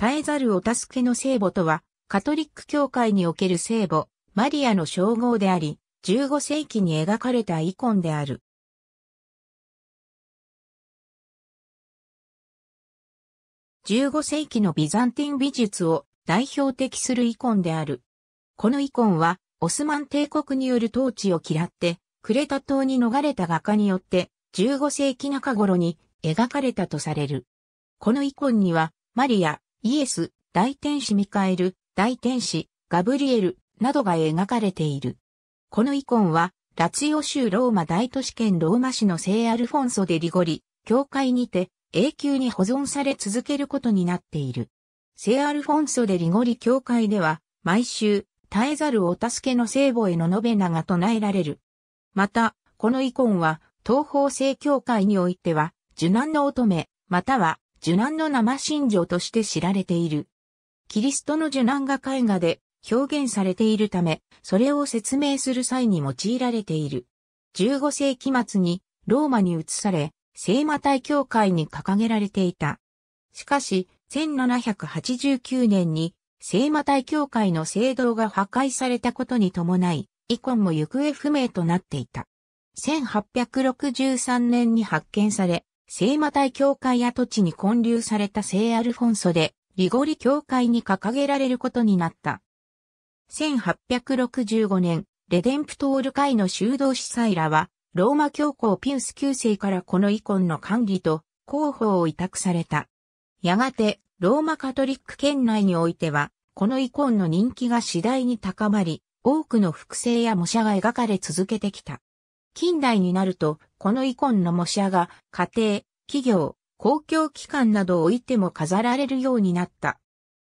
絶えざるお助けの聖母とは、カトリック教会における聖母、マリアの称号であり、15世紀に描かれたイコンである。15世紀のビザンティン美術を代表的するイコンである。このイコンは、オスマン帝国による統治を嫌って、クレタ島に逃れた画家によって、15世紀中頃に描かれたとされる。このイコンには、マリア、イエス、大天使ミカエル、大天使、ガブリエル、などが描かれている。このイコンは、ラツィオ州ローマ大都市圏ローマ市の聖アルフォンソデリゴリ、教会にて永久に保存され続けることになっている。聖アルフォンソデリゴリ教会では、毎週、絶えざるお助けの聖母へのノベナが唱えられる。また、このイコンは、東方聖教会においては、受難の乙女、または、受難の生信条として知られている。キリストの受難が絵画で表現されているため、それを説明する際に用いられている。15世紀末にローマに移され、聖魔体教会に掲げられていた。しかし、1789年に聖魔体教会の聖堂が破壊されたことに伴い、イコンも行方不明となっていた。1863年に発見され、聖魔隊教会跡地に建立された聖アルフォンソで、リゴリ教会に掲げられることになった。1865年、レデンプトール会の修道司祭らは、ローマ教皇ピウス九世からこの遺ンの管理と広報を委託された。やがて、ローマカトリック圏内においては、この遺ンの人気が次第に高まり、多くの複製や模写が描かれ続けてきた。近代になると、このイコンの模写が家庭、企業、公共機関などをいても飾られるようになった。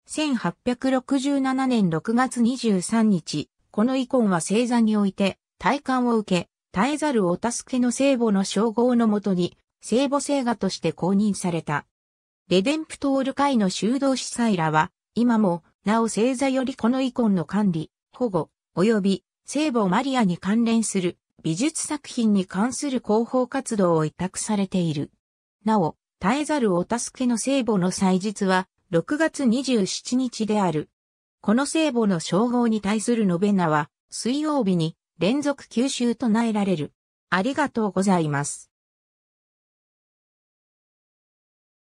1867年6月23日、このイコンは星座において、体感を受け、絶えざるお助けの聖母の称号のもとに、聖母聖画として公認された。レデンプトール会の修道司祭らは、今も、なお星座よりこのイコンの管理、保護、及び聖母マリアに関連する美術作品に関する広報活動を委託されている。なお、絶えざるお助けの聖母の祭日は6月27日である。この聖母の称号に対する述べ名は水曜日に連続吸収と唱えられる。ありがとうございます。